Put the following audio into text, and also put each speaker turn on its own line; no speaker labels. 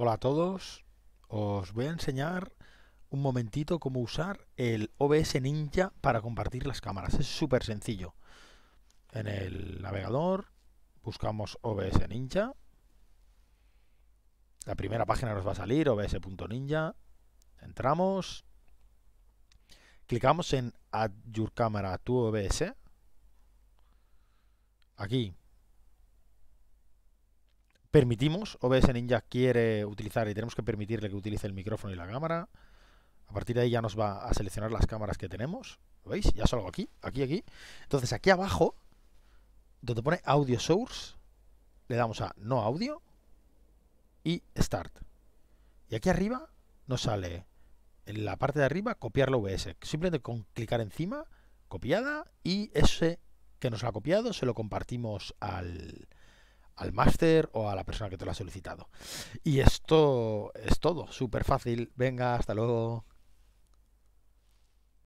Hola a todos, os voy a enseñar un momentito cómo usar el OBS Ninja para compartir las cámaras. Es súper sencillo. En el navegador buscamos OBS Ninja. La primera página nos va a salir, obs.ninja. Entramos. Clicamos en Add Your Camera to OBS. Aquí permitimos, OBS Ninja quiere utilizar y tenemos que permitirle que utilice el micrófono y la cámara. A partir de ahí ya nos va a seleccionar las cámaras que tenemos. ¿Veis? Ya salgo aquí, aquí, aquí. Entonces aquí abajo, donde pone Audio Source, le damos a No Audio y Start. Y aquí arriba nos sale, en la parte de arriba, copiar la OBS. Simplemente con clicar encima, copiada, y ese que nos ha copiado se lo compartimos al, al máster o a la persona que te lo ha solicitado. Y esto es todo, súper fácil. Venga, hasta luego.